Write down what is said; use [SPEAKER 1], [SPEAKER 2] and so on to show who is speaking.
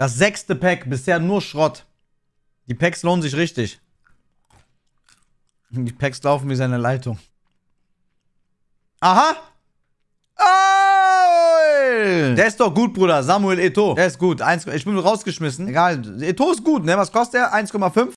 [SPEAKER 1] Das sechste Pack, bisher nur Schrott. Die Packs lohnen sich richtig. Die Packs laufen wie seine Leitung. Aha! Oh! Der ist doch gut, Bruder. Samuel Eto. Der ist gut. ich bin rausgeschmissen. Egal. Eto ist gut, ne? Was kostet der? 1,5?